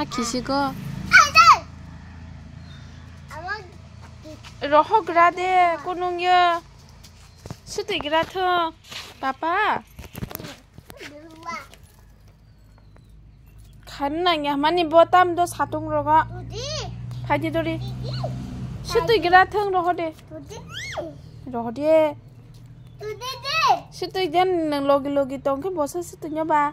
하키시고 roho grade kunung ya suti grato papa khanna ya mani botam do satung roga phaji dori suti grathang roho de roho de suti jan nang logi logi tong ke bosa suti nya ba